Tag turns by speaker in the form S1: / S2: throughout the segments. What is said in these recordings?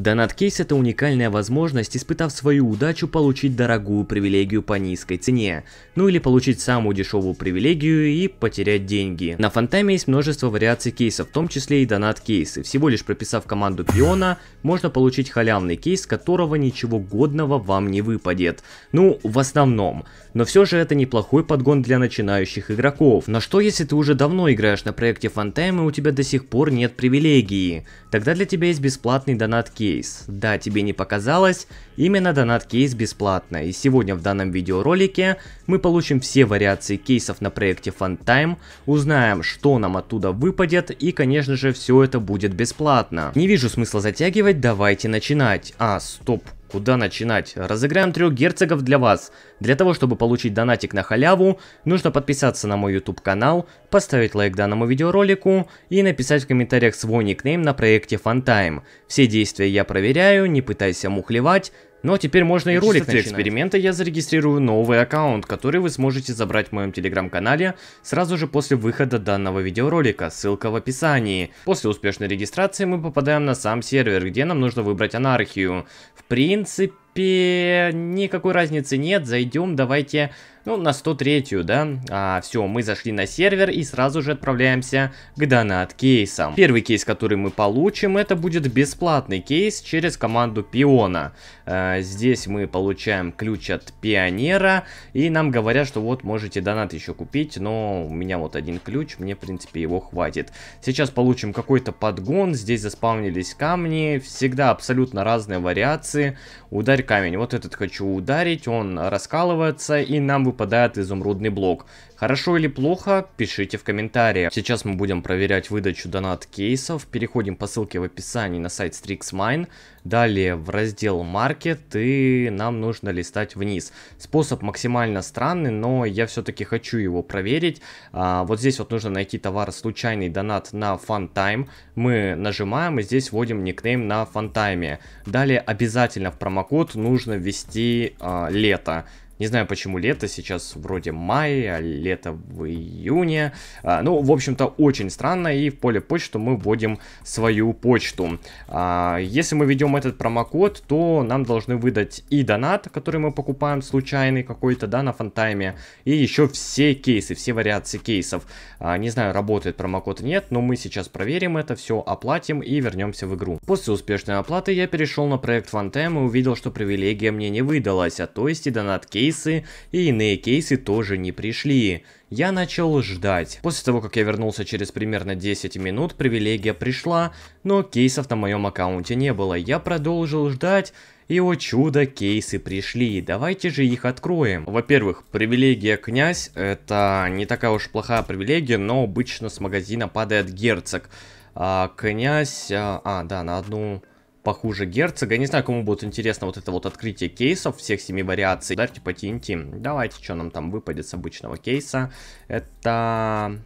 S1: Донат-кейс – это уникальная возможность, испытав свою удачу, получить дорогую привилегию по низкой цене, ну или получить самую дешевую привилегию и потерять деньги. На Фантаме есть множество вариаций кейсов, в том числе и донат-кейсы. Всего лишь прописав команду пиона, можно получить халявный кейс, которого ничего годного вам не выпадет. Ну, в основном. Но все же это неплохой подгон для начинающих игроков. Но что если ты уже давно играешь на проекте Фантайм и у тебя до сих пор нет привилегии? Тогда для тебя есть бесплатный донат-кейс кейс Да, тебе не показалось, именно донат-кейс бесплатно. И сегодня в данном видеоролике мы получим все вариации кейсов на проекте Funtime, узнаем, что нам оттуда выпадет и, конечно же, все это будет бесплатно. Не вижу смысла затягивать, давайте начинать. А, стоп, Куда начинать? Разыграем трех герцогов для вас. Для того, чтобы получить донатик на халяву, нужно подписаться на мой YouTube канал, поставить лайк данному видеоролику и написать в комментариях свой никнейм на проекте Фантайм. Все действия я проверяю, не пытайся мухлевать, ну а теперь можно и, и ролик начинать. эксперимента я зарегистрирую новый аккаунт, который вы сможете забрать в моем телеграм-канале сразу же после выхода данного видеоролика, ссылка в описании. После успешной регистрации мы попадаем на сам сервер, где нам нужно выбрать анархию. В принципе принципе, никакой разницы нет. Зайдем, давайте, ну, на 103-ю, да. А, все, мы зашли на сервер и сразу же отправляемся к донат-кейсам. Первый кейс, который мы получим, это будет бесплатный кейс через команду пиона. А, здесь мы получаем ключ от пионера. И нам говорят, что вот можете донат еще купить, но у меня вот один ключ, мне, в принципе, его хватит. Сейчас получим какой-то подгон. Здесь заспавнились камни. Всегда абсолютно разные вариации. Ударь камень. Вот этот хочу ударить, он раскалывается, и нам выпадает изумрудный блок. Хорошо или плохо, пишите в комментариях. Сейчас мы будем проверять выдачу донат-кейсов. Переходим по ссылке в описании на сайт StrixMine. Далее в раздел Market, и нам нужно листать вниз. Способ максимально странный, но я все-таки хочу его проверить. А, вот здесь вот нужно найти товар случайный донат на FunTime. Мы нажимаем и здесь вводим никнейм на FunTime. Далее обязательно в промокод тут нужно ввести а, лето. Не знаю, почему лето сейчас вроде мая, а лето в июне. А, ну, в общем-то, очень странно. И в поле почты мы вводим свою почту. А, если мы ведем этот промокод, то нам должны выдать и донат, который мы покупаем случайный какой-то, да, на фантайме. И еще все кейсы, все вариации кейсов. А, не знаю, работает промокод или нет, но мы сейчас проверим это, все оплатим и вернемся в игру. После успешной оплаты я перешел на проект фантайм и увидел, что привилегия мне не выдалась, а то есть и донат кейс кейсы и иные кейсы тоже не пришли. Я начал ждать. После того, как я вернулся через примерно 10 минут, привилегия пришла, но кейсов на моем аккаунте не было. Я продолжил ждать, и, о чудо, кейсы пришли. Давайте же их откроем. Во-первых, привилегия князь. Это не такая уж плохая привилегия, но обычно с магазина падает герцог. А, князь... А, а да, на одну похуже герцога. Не знаю, кому будет интересно вот это вот открытие кейсов всех семи вариаций. Ударьте по TNT. Давайте, что нам там выпадет с обычного кейса. Это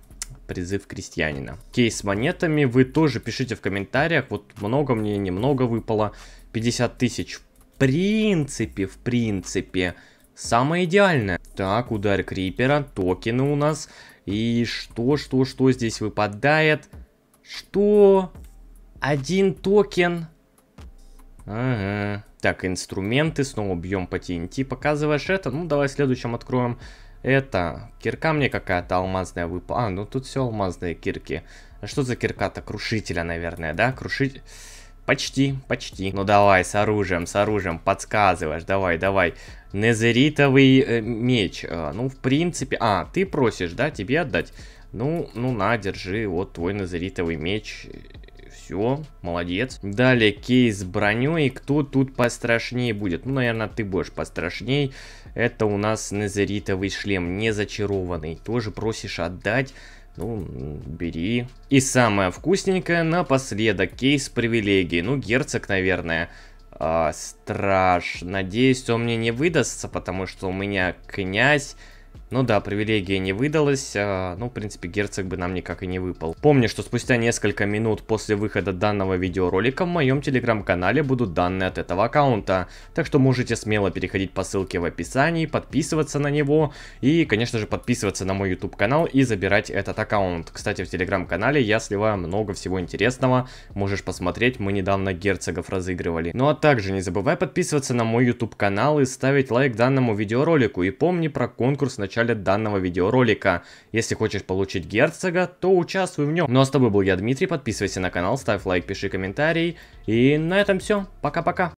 S1: призыв крестьянина. Кейс с монетами. Вы тоже пишите в комментариях. Вот много мне, немного выпало. 50 тысяч. В принципе, в принципе, самое идеальное. Так, удар крипера, токены у нас. И что, что, что здесь выпадает? Что? Один токен Ага. Так, инструменты. Снова бьем по TNT. Показываешь это. Ну, давай в следующем откроем это. Кирка мне какая-то алмазная выпала. А, ну тут все алмазные кирки. А что за кирка-то? Крушителя, наверное, да? крушить Почти, почти. Ну давай, с оружием, с оружием, подсказываешь, давай, давай. Незеритовый э, меч. Э, ну, в принципе... А, ты просишь, да, тебе отдать? Ну, ну на, держи, вот твой незеритовый меч. Все, молодец. Далее кейс с броней. Кто тут пострашнее будет? Ну, наверное, ты будешь пострашней. Это у нас незеритовый шлем, не зачарованный. Тоже просишь отдать. Ну, бери. И самое вкусненькое напоследок. Кейс привилегии. Ну, герцог, наверное. А, страж. Надеюсь, он мне не выдастся, потому что у меня князь... Ну да, привилегия не выдалась, а, ну, в принципе, герцог бы нам никак и не выпал. Помню, что спустя несколько минут после выхода данного видеоролика в моем телеграм-канале будут данные от этого аккаунта, так что можете смело переходить по ссылке в описании, подписываться на него и, конечно же, подписываться на мой YouTube канал и забирать этот аккаунт. Кстати, в телеграм-канале я сливаю много всего интересного, можешь посмотреть, мы недавно герцогов разыгрывали. Ну а также не забывай подписываться на мой YouTube канал и ставить лайк данному видеоролику и помни про конкурс начала начале данного видеоролика. Если хочешь получить герцога, то участвуй в нем. Ну а с тобой был я, Дмитрий. Подписывайся на канал, ставь лайк, пиши комментарий. И на этом все. Пока-пока.